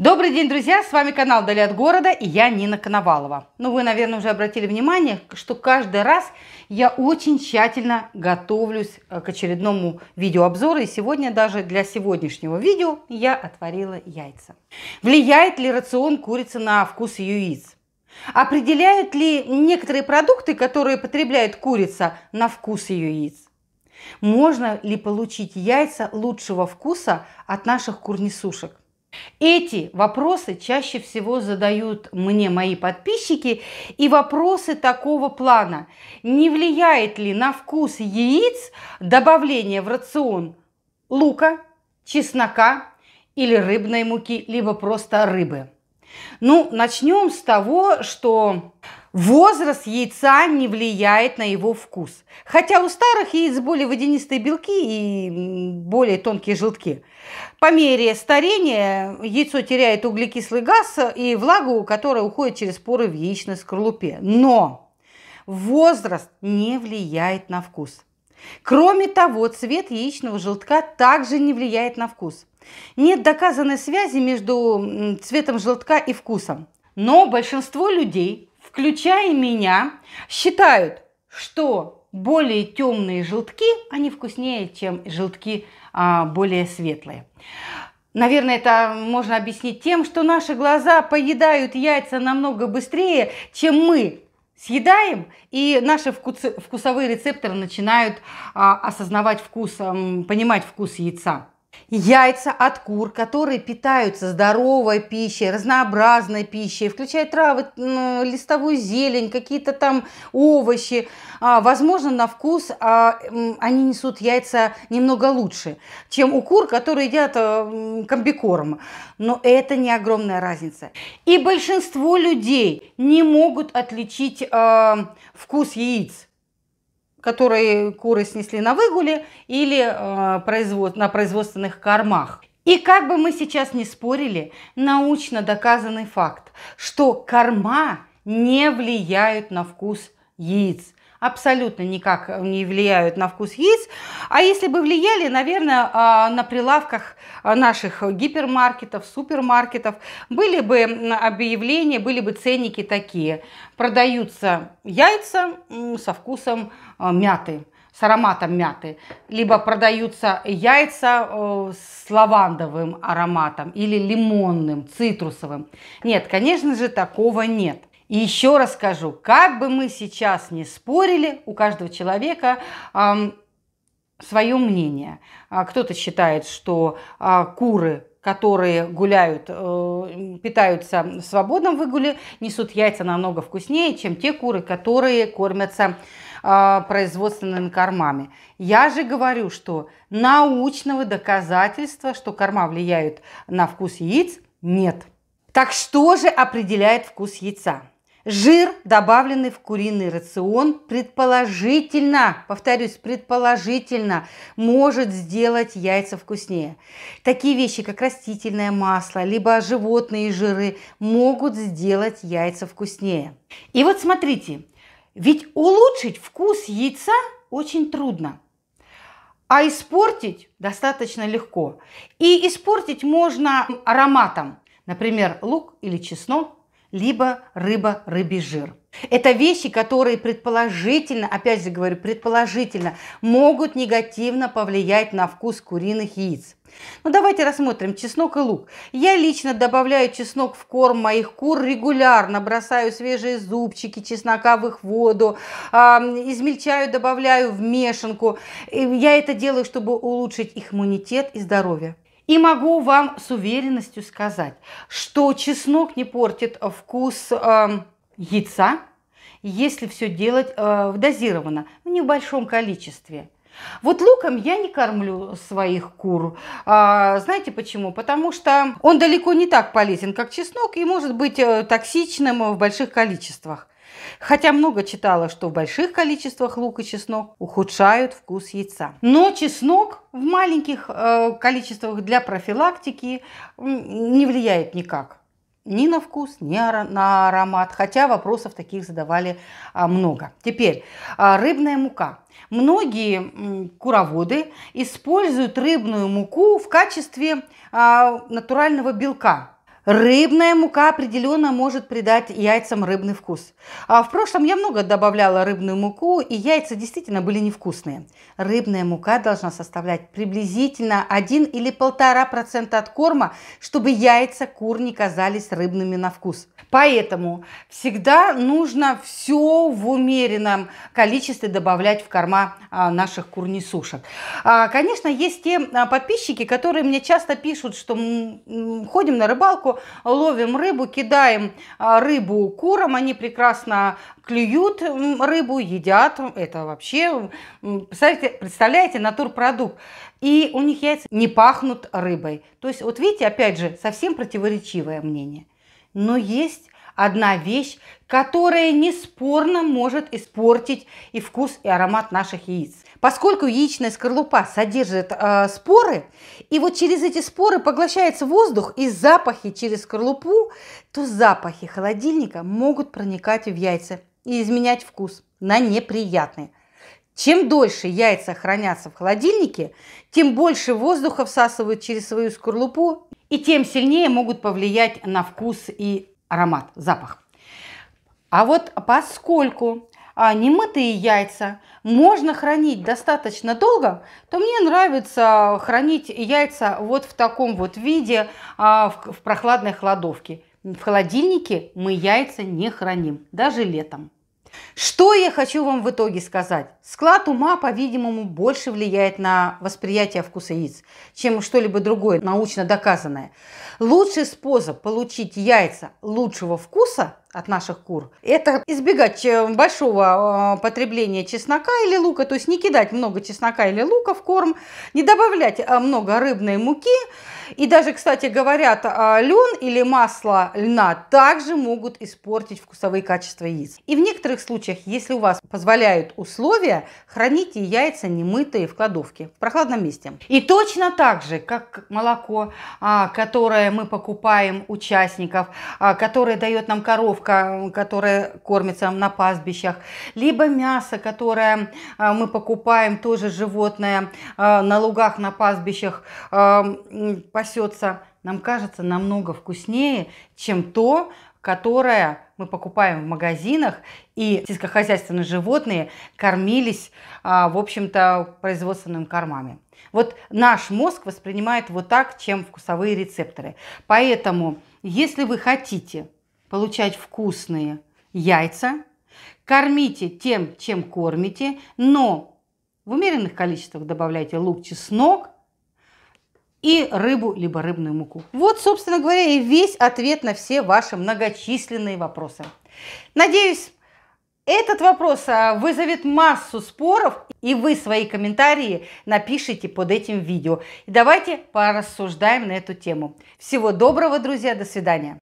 Добрый день, друзья! С вами канал «Дали от города» и я Нина Коновалова. Ну, вы, наверное, уже обратили внимание, что каждый раз я очень тщательно готовлюсь э, к очередному видеообзору. И сегодня даже для сегодняшнего видео я отварила яйца. Влияет ли рацион курицы на вкус ее яиц? Определяют ли некоторые продукты, которые потребляет курица, на вкус ее яиц? Можно ли получить яйца лучшего вкуса от наших курнесушек? Эти вопросы чаще всего задают мне мои подписчики и вопросы такого плана. Не влияет ли на вкус яиц добавление в рацион лука, чеснока или рыбной муки, либо просто рыбы? Ну, начнем с того, что возраст яйца не влияет на его вкус. Хотя у старых яиц более водянистые белки и более тонкие желтки по мере старения яйцо теряет углекислый газ и влагу, которая уходит через поры в яичной скорлупе. Но возраст не влияет на вкус. Кроме того, цвет яичного желтка также не влияет на вкус. Нет доказанной связи между цветом желтка и вкусом. Но большинство людей, включая меня, считают, что более темные желтки, они вкуснее, чем желтки а, более светлые. Наверное, это можно объяснить тем, что наши глаза поедают яйца намного быстрее, чем мы съедаем, и наши вкусовые рецепторы начинают а, осознавать вкус, понимать вкус яйца. Яйца от кур, которые питаются здоровой пищей, разнообразной пищей, включая травы, ну, листовую зелень, какие-то там овощи. А, возможно, на вкус а, они несут яйца немного лучше, чем у кур, которые едят а, комбикорм. Но это не огромная разница. И большинство людей не могут отличить вкус яиц которые куры снесли на выгуле или э, производ, на производственных кормах. И как бы мы сейчас не спорили, научно доказанный факт, что корма не влияют на вкус яиц абсолютно никак не влияют на вкус яиц. А если бы влияли, наверное, а, на прилавках а, наших гипермаркетов, супермаркетов были бы объявления, были бы ценники такие. Продаются яйца со вкусом а, мяты с ароматом мяты, либо продаются яйца э, с лавандовым ароматом или лимонным, цитрусовым. Нет, конечно же, такого нет. И еще раз скажу, как бы мы сейчас не спорили, у каждого человека эм, свое мнение. А, кто-то считает, что э, куры которые гуляют, э, питаются в свободном выгуле, несут яйца намного вкуснее, чем те куры, которые кормятся а, производственными кормами. Я же говорю, что научного доказательства, что корма влияют на вкус яиц, нет. Так что же определяет вкус яйца? Жир, добавленный в куриный рацион, предположительно, повторюсь, предположительно, может сделать яйца вкуснее. Такие вещи, как растительное масло, либо животные жиры, могут сделать яйца вкуснее. И вот смотрите, ведь улучшить вкус яйца очень трудно. А испортить достаточно легко. И испортить можно ароматом. Например, лук или чеснок либо рыба, рыбий жир. Это вещи, которые предположительно, опять же говорю, предположительно, могут негативно повлиять на вкус куриных яиц. Ну давайте рассмотрим чеснок и лук. Я лично добавляю чеснок в корм моих кур регулярно, бросаю свежие зубчики чеснока в их воду, э, измельчаю, добавляю в мешанку. Я это делаю, чтобы улучшить их иммунитет и здоровье. И могу вам с уверенностью сказать, что чеснок не портит вкус э, яйца, если все делать э, дозированно, в небольшом количестве. Вот луком я не кормлю своих кур. А, знаете почему? Потому что он далеко не так полезен, как чеснок, и может быть э, токсичным в больших количествах. Хотя много читала, что в больших количествах лук и чеснок ухудшают вкус яйца. Но чеснок в маленьких э, количествах для профилактики не влияет никак ни на вкус, ни на аромат, хотя вопросов таких задавали а, много. Теперь а, рыбная мука. Многие куроводы используют рыбную муку в качестве а, натурального белка Рыбная мука определенно может придать яйцам рыбный вкус. А в прошлом я много добавляла рыбную муку, и яйца действительно были невкусные. Рыбная мука должна составлять приблизительно 1 или 1,5% от корма, чтобы яйца кур не казались рыбными на вкус. Поэтому всегда нужно все в умеренном количестве добавлять в корма а, наших курнесушек. А, конечно, есть те а, подписчики, которые мне часто пишут, что ходим на рыбалку, ловим рыбу, кидаем а, рыбу курам, они прекрасно клюют рыбу, едят. Это вообще, представляете, представляете натурпродукт. И у них яйца не пахнут рыбой. То есть, вот видите, опять же, совсем противоречивое мнение. Но есть одна вещь, которая неспорно может испортить и вкус, и аромат наших яиц. Поскольку яичная скорлупа содержит э, споры, и вот через эти споры поглощается воздух и запахи через скорлупу, то запахи холодильника могут проникать в яйца и изменять вкус на неприятные. Чем дольше яйца хранятся в холодильнике, тем больше воздуха всасывают через свою скорлупу и тем сильнее могут повлиять на вкус и аромат, запах. А вот поскольку а немытые яйца можно хранить достаточно долго, то мне нравится хранить яйца вот в таком вот виде а, в, в прохладной кладовке. В холодильнике мы яйца не храним, даже летом. Что я хочу вам в итоге сказать? Склад ума, по-видимому, больше влияет на восприятие вкуса яиц, чем что-либо другое научно доказанное. Лучший способ получить яйца лучшего вкуса от наших кур. Это избегать э, большого э, потребления чеснока или лука, то есть не кидать много чеснока или лука в корм, не добавлять э, много рыбной муки. И даже, кстати, говорят, лен или масло льна также могут испортить вкусовые качества яиц. И в некоторых случаях, если у вас позволяют условия, храните яйца немытые в кладовке, в прохладном месте. И точно так же, как молоко, а, которое мы покупаем участников, а, которое дает нам коров, морковка, которая кормится на пастбищах, либо мясо, которое а, мы покупаем, тоже животное а, на лугах, на пастбищах а, пасется, нам кажется намного вкуснее, чем то, которое мы покупаем в магазинах, и сельскохозяйственные животные кормились, в общем-то, производственными кормами. Вот наш мозг воспринимает вот так, чем вкусовые рецепторы. Поэтому, если вы хотите получать вкусные яйца, кормите тем, чем кормите, но в умеренных количествах добавляйте лук, чеснок и рыбу, либо рыбную муку. Вот, собственно говоря, и весь ответ на все ваши многочисленные вопросы. Надеюсь, этот вопрос а, вызовет массу споров, и вы свои комментарии напишите под этим видео. И давайте порассуждаем на эту тему. Всего доброго, друзья, до свидания.